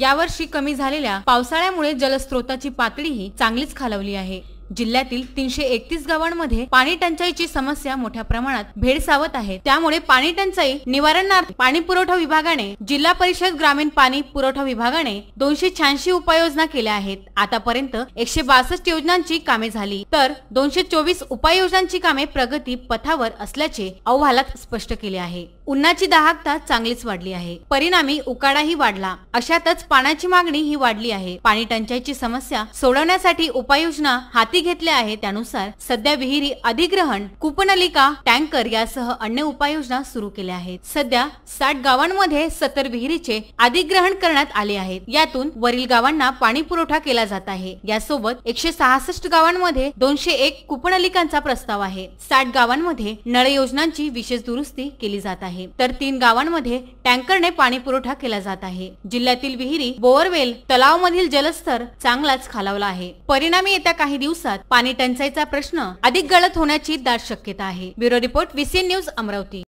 यावर्षी कमी झालेल्या पावसाळ्यामुळे जलस्रोताची पातळीही चांगलीच खालवली आहे जिल्ह्यातील तीनशे एकतीस गावांमध्ये पाणी टंचाईची समस्या मोठ्या प्रमाणात भेडसावत आहे त्यामुळे पाणी टंचाई निवारणार्थ पाणी पुरवठा विभागाने जिल्हा परिषद ग्रामीण पाणी पुरवठा विभागाने दोनशे शहाऐंशी उपाययोजना केल्या आहेत आतापर्यंत एकशे बासष्ट योजनांची कामे झाली तर दोनशे चोवीस उपाययोजनांची कामे प्रगती पथावर असल्याचे अहवालात स्पष्ट केले आहे उन्हाची दाहकता चांगलीच वाढली आहे परिणामी उकाडाही वाढला अशातच पाण्याची मागणी ही वाढली आहे पाणी टंचाईची समस्या सोडवण्यासाठी उपाययोजना हाती घेतले आहे त्यानुसार सध्या विहिरी अधिग्रहण कुपनलिका टँकर यासह अन्य उपाययोजना सुरू केल्या आहेत सध्या साठ गावांमध्ये सत्तर विहिरीचे अधिग्रहण करण्यात आले आहेत यातून वरील गावांना पाणी पुरवठा केला जात आहे यासोबत एकशे सहासष्ट गावांमध्ये दोनशे एक कुपनलिकांचा प्रस्ताव आहे साठ गावांमध्ये नळ योजनांची विशेष दुरुस्ती केली जात आहे तर तीन गावांमध्ये टँकरने पाणी पुरवठा केला जात आहे जिल्ह्यातील विहिरी बोअरवेल तलाव मधील जलस्तर चांगलाच खालावला आहे परिणामी येत्या काही दिवस दिवसात पाणी टंचाईचा प्रश्न अधिक गळत होण्याची दाट शक्यता आहे bureau report VCN news Amravati